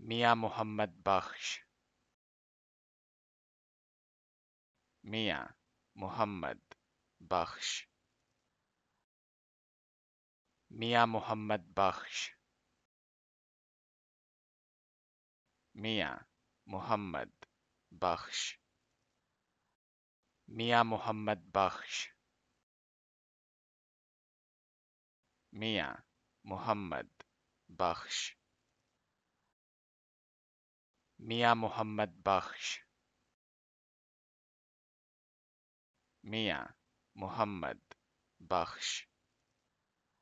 ميا محمد بخش ميا محمد بخش ميا محمد بخش ميا محمد بخش ميا محمد بخش ميا محمد بخش ميا محمد بخش ميا محمد بخش